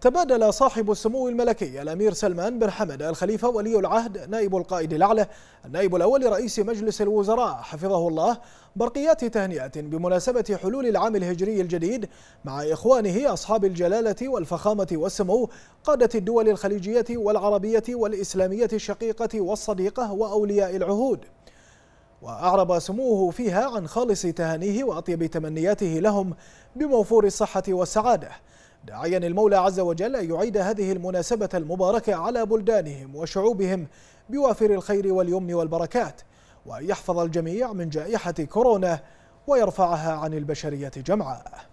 تبادل صاحب السمو الملكي الأمير سلمان بن حمد الخليفة ولي العهد نائب القائد الأعلى النائب الأول لرئيس مجلس الوزراء حفظه الله برقيات تهنئة بمناسبة حلول العام الهجري الجديد مع إخوانه أصحاب الجلالة والفخامة والسمو قادة الدول الخليجية والعربية والإسلامية الشقيقة والصديقة وأولياء العهود وأعرب سموه فيها عن خالص تهانيه وأطيب تمنياته لهم بموفور الصحة والسعادة داعيا المولى عز وجل أن يعيد هذه المناسبة المباركة على بلدانهم وشعوبهم بوافر الخير واليمن والبركات وأن يحفظ الجميع من جائحة كورونا ويرفعها عن البشرية جمعاء